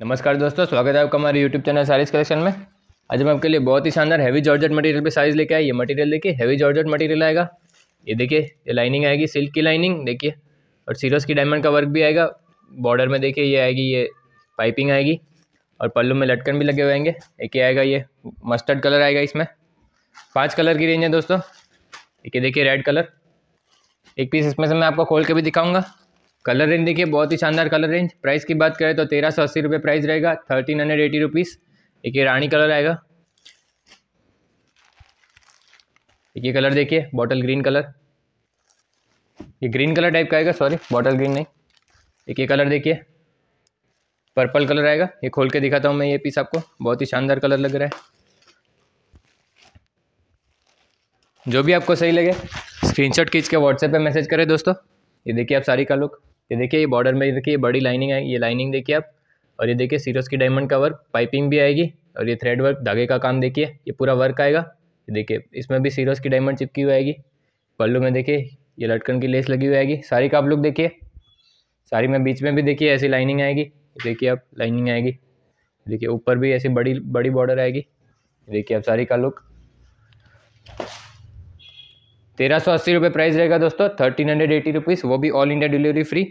नमस्कार दोस्तों स्वागत है आपका हमारे यूट्यूब चैनल साइज कलेक्शन में आज मैं आपके लिए बहुत ही शानदार हैवी जॉर्जेट मटेरियल पे साइज लेके आए ये मटेरियल देखिए हैवी जॉर्जेट मटेरियल आएगा ये देखिए ये लाइनिंग आएगी सिल्क की लाइनिंग देखिए और सीरस की डायमंड का वर्क भी आएगा बॉर्डर में देखिए ये आएगी ये पाइपिंग आएगी और पल्लू में लटकन भी लगे हुए आएंगे एक ही आएगा ये मस्टर्ड कलर आएगा इसमें पाँच कलर की रेंज है दोस्तों एक ये देखिए रेड कलर एक पीस इसमें से मैं आपको खोल के भी दिखाऊँगा कलर रेंज देखिए बहुत ही शानदार कलर रेंज प्राइस की बात करें तो तेरह सौ अस्सी रुपये प्राइस रहेगा थर्टीन हंड्रेड एटी रुपीज़ देखिए रानी कलर आएगा ये कलर देखिए बॉटल ग्रीन कलर ये ग्रीन कलर टाइप का आएगा सॉरी बॉटल ग्रीन नहीं एक ये कलर देखिए पर्पल कलर आएगा ये खोल के दिखाता हूँ मैं ये पीस आपको बहुत ही शानदार कलर लग रहा है जो भी आपको सही लगे स्क्रीनशॉट खींच के व्हाट्सएप पे मैसेज करें दोस्तों ये देखिए आप सारी का लुक ये देखिए ये बॉर्डर में देखिए बड़ी लाइनिंग आएगी ये लाइनिंग देखिए आप और ये देखिए सीरोस की डायमंड का वर्क पाइपिंग भी आएगी और ये थ्रेड वर्क धागे का काम देखिए ये पूरा वर्क आएगा ये देखिए इसमें भी सीरोस की डायमंड चिपकी हुई आएगी पल्लू में देखिए ये लटकन की लेस लगी हुई आएगी सारी का आप लुक देखिए सारी में बीच में भी देखिए ऐसी लाइनिंग आएगी देखिए आप लाइनिंग आएगी देखिए ऊपर भी ऐसी बड़ी बड़ी बॉर्डर आएगी देखिए आप सारी का लुक तेरह सौ अस्सी रुपये प्राइस रहेगा दोस्तों थर्टीन हंड्रेड एटी रुपीज़ वो भी ऑल इंडिया डिलीवरी फ्री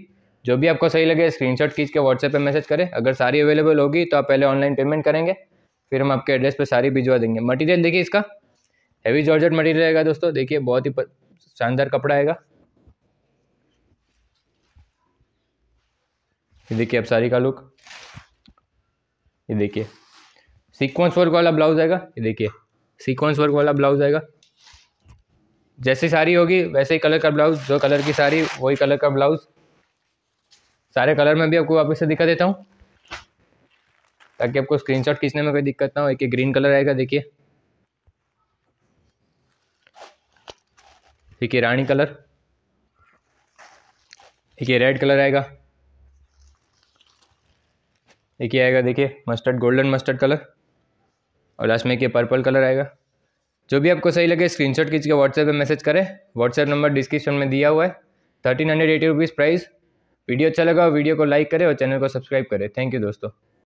जो भी आपको सही लगे स्क्रीनशॉट खींच के व्हाट्सएप पे मैसेज करें अगर सारी अवेलेबल होगी तो आप पहले ऑनलाइन पेमेंट करेंगे फिर हम आपके एड्रेस पे सारी भिजवा देंगे मटेरियल देखिए इसका हैवी जॉर्जेट मटेरियल रहेगा दोस्तों देखिए बहुत ही शानदार कपड़ा आएगा ये देखिए आप सारी का लुक ये देखिए सीक्वेंस वर्क वाला ब्लाउज आएगा ये देखिए सीक्वेंस वर्क वाला ब्लाउज आएगा जैसी साड़ी होगी वैसे ही कलर का ब्लाउज जो कलर की साड़ी वही कलर का ब्लाउज सारे कलर में भी आपको वापस से दिखा देता हूँ ताकि आपको स्क्रीनशॉट खींचने में कोई दिक्कत ना हो एक ग्रीन कलर आएगा देखिए एक ये रानी कलर एक ये रेड कलर आएगा एक ये आएगा देखिए मस्टर्ड गोल्डन मस्टर्ड कलर और लास्ट में एक ये पर्पल कलर आएगा जो भी आपको सही लगे स्क्रीनशॉट खींच के व्हाट्सएप पे मैसेज करें व्हाट्सएप नंबर डिस्क्रिप्शन में दिया हुआ है thirteen hundred eighty rupees price video अच्छा लगा वीडियो को लाइक करें और चैनल को सब्सक्राइब करें थैंक यू दोस्तों